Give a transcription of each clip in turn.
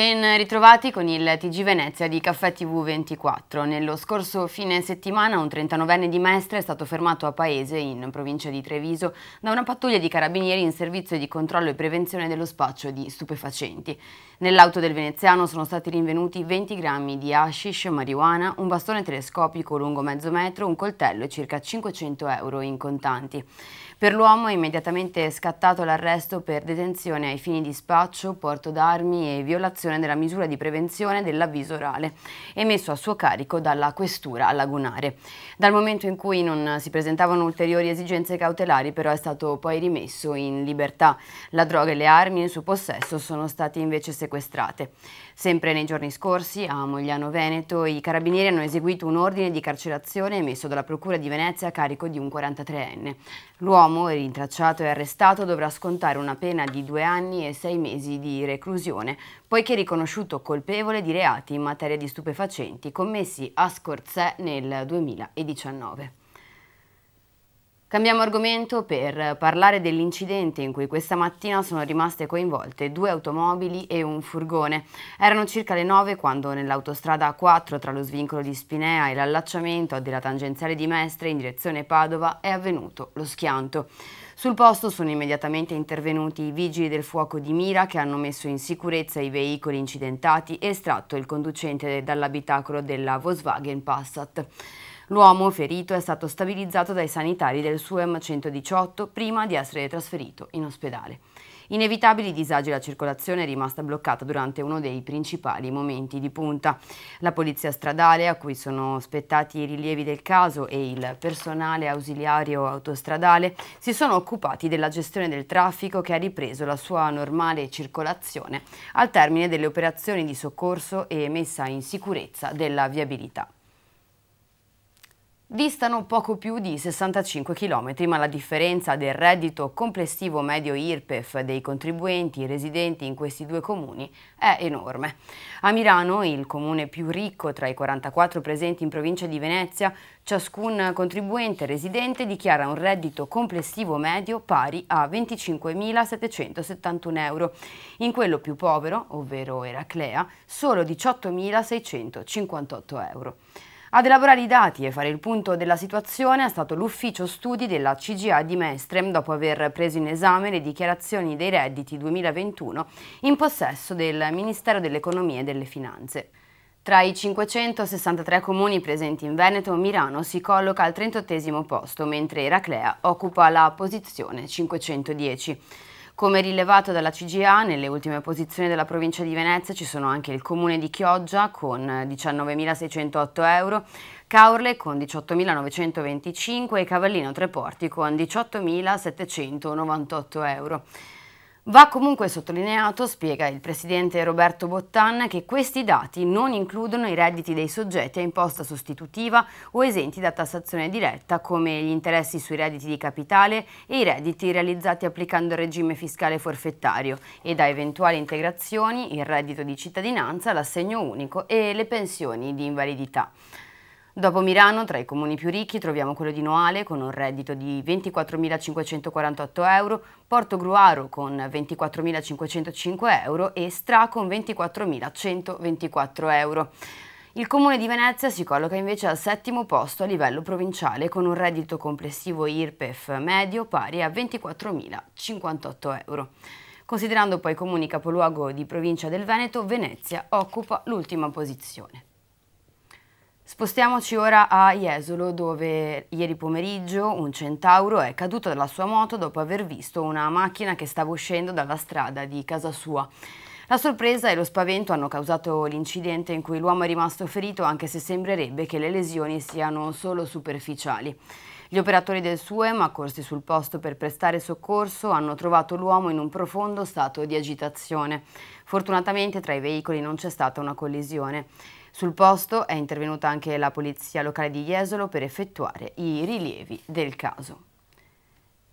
Ben ritrovati con il TG Venezia di Caffè TV24. Nello scorso fine settimana un 39enne di Mestre è stato fermato a Paese, in provincia di Treviso, da una pattuglia di carabinieri in servizio di controllo e prevenzione dello spaccio di stupefacenti. Nell'auto del veneziano sono stati rinvenuti 20 grammi di hashish, marijuana, un bastone telescopico lungo mezzo metro, un coltello e circa 500 euro in contanti. Per l'uomo è immediatamente scattato l'arresto per detenzione ai fini di spaccio, porto d'armi e violazione della misura di prevenzione dell'avviso orale, emesso a suo carico dalla questura a Lagunare. Dal momento in cui non si presentavano ulteriori esigenze cautelari, però è stato poi rimesso in libertà. La droga e le armi in suo possesso sono state invece sequestrate. Sempre nei giorni scorsi, a Mogliano Veneto, i carabinieri hanno eseguito un ordine di carcerazione emesso dalla Procura di Venezia a carico di un 43enne. L'uomo L'uomo, rintracciato e arrestato, dovrà scontare una pena di due anni e sei mesi di reclusione, poiché riconosciuto colpevole di reati in materia di stupefacenti commessi a Scorzè nel 2019. Cambiamo argomento per parlare dell'incidente in cui questa mattina sono rimaste coinvolte due automobili e un furgone. Erano circa le 9 quando nell'autostrada A4 tra lo svincolo di Spinea e l'allacciamento della tangenziale di Mestre in direzione Padova è avvenuto lo schianto. Sul posto sono immediatamente intervenuti i vigili del fuoco di Mira che hanno messo in sicurezza i veicoli incidentati e estratto il conducente dall'abitacolo della Volkswagen Passat. L'uomo ferito è stato stabilizzato dai sanitari del suo m 118 prima di essere trasferito in ospedale. Inevitabili disagi alla circolazione è rimasta bloccata durante uno dei principali momenti di punta. La polizia stradale, a cui sono spettati i rilievi del caso, e il personale ausiliario autostradale si sono occupati della gestione del traffico che ha ripreso la sua normale circolazione al termine delle operazioni di soccorso e messa in sicurezza della viabilità. Distano poco più di 65 km, ma la differenza del reddito complessivo medio IRPEF dei contribuenti residenti in questi due comuni è enorme. A Milano, il comune più ricco tra i 44 presenti in provincia di Venezia, ciascun contribuente residente dichiara un reddito complessivo medio pari a 25.771 euro. In quello più povero, ovvero Eraclea, solo 18.658 euro. Ad elaborare i dati e fare il punto della situazione è stato l'ufficio studi della CGA di Mestrem dopo aver preso in esame le dichiarazioni dei redditi 2021 in possesso del Ministero dell'Economia e delle Finanze. Tra i 563 comuni presenti in Veneto, Milano si colloca al 38 posto, mentre Eraclea occupa la posizione 510. Come rilevato dalla CGA, nelle ultime posizioni della provincia di Venezia ci sono anche il comune di Chioggia con 19.608 eh, euro, Caorle con 18.925 e Cavallino Treporti con 18.798 euro. Va comunque sottolineato, spiega il presidente Roberto Bottan, che questi dati non includono i redditi dei soggetti a imposta sostitutiva o esenti da tassazione diretta, come gli interessi sui redditi di capitale e i redditi realizzati applicando il regime fiscale forfettario e da eventuali integrazioni il reddito di cittadinanza, l'assegno unico e le pensioni di invalidità. Dopo Milano, tra i comuni più ricchi, troviamo quello di Noale con un reddito di 24.548 euro, Porto Gruaro con 24.505 euro e Stra con 24.124 euro. Il comune di Venezia si colloca invece al settimo posto a livello provinciale con un reddito complessivo IRPEF medio pari a 24.058 euro. Considerando poi i comuni capoluogo di provincia del Veneto, Venezia occupa l'ultima posizione. Spostiamoci ora a Jesolo dove ieri pomeriggio un centauro è caduto dalla sua moto dopo aver visto una macchina che stava uscendo dalla strada di casa sua. La sorpresa e lo spavento hanno causato l'incidente in cui l'uomo è rimasto ferito anche se sembrerebbe che le lesioni siano solo superficiali. Gli operatori del SUEM, accorsi sul posto per prestare soccorso, hanno trovato l'uomo in un profondo stato di agitazione. Fortunatamente tra i veicoli non c'è stata una collisione. Sul posto è intervenuta anche la polizia locale di Jesolo per effettuare i rilievi del caso.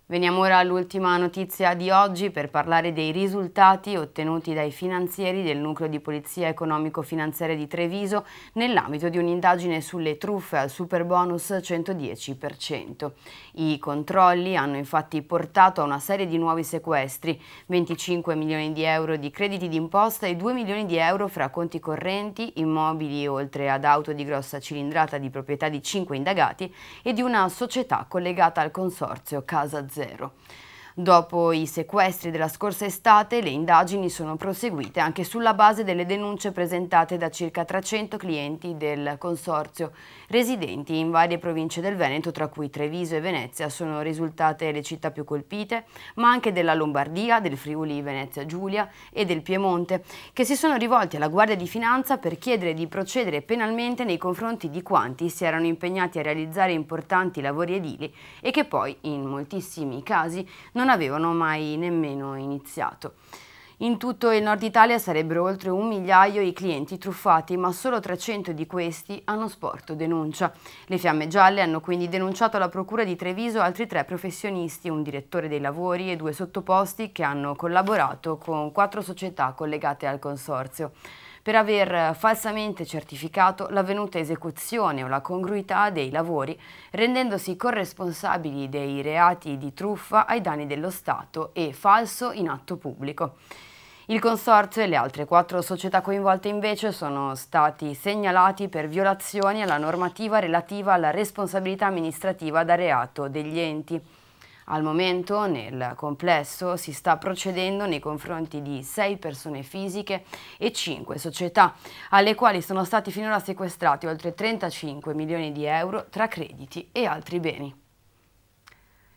Veniamo ora all'ultima notizia di oggi per parlare dei risultati ottenuti dai finanzieri del nucleo di polizia economico-finanziaria di Treviso nell'ambito di un'indagine sulle truffe al superbonus 110%. I controlli hanno infatti portato a una serie di nuovi sequestri, 25 milioni di euro di crediti d'imposta e 2 milioni di euro fra conti correnti, immobili oltre ad auto di grossa cilindrata di proprietà di 5 indagati e di una società collegata al consorzio Casa Zona zero. Dopo i sequestri della scorsa estate, le indagini sono proseguite anche sulla base delle denunce presentate da circa 300 clienti del consorzio, residenti in varie province del Veneto, tra cui Treviso e Venezia, sono risultate le città più colpite, ma anche della Lombardia, del Friuli Venezia Giulia e del Piemonte, che si sono rivolti alla Guardia di Finanza per chiedere di procedere penalmente nei confronti di quanti si erano impegnati a realizzare importanti lavori edili e che poi, in moltissimi casi, non non avevano mai nemmeno iniziato. In tutto il nord Italia sarebbero oltre un migliaio i clienti truffati, ma solo 300 di questi hanno sporto denuncia. Le Fiamme Gialle hanno quindi denunciato alla Procura di Treviso altri tre professionisti, un direttore dei lavori e due sottoposti che hanno collaborato con quattro società collegate al consorzio per aver falsamente certificato l'avvenuta esecuzione o la congruità dei lavori, rendendosi corresponsabili dei reati di truffa ai danni dello Stato e falso in atto pubblico. Il Consorzio e le altre quattro società coinvolte invece sono stati segnalati per violazioni alla normativa relativa alla responsabilità amministrativa da reato degli enti. Al momento nel complesso si sta procedendo nei confronti di sei persone fisiche e cinque società, alle quali sono stati finora sequestrati oltre 35 milioni di euro tra crediti e altri beni.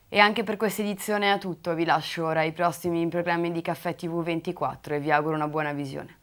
E anche per questa edizione è tutto, vi lascio ora i prossimi programmi di Caffè TV24 e vi auguro una buona visione.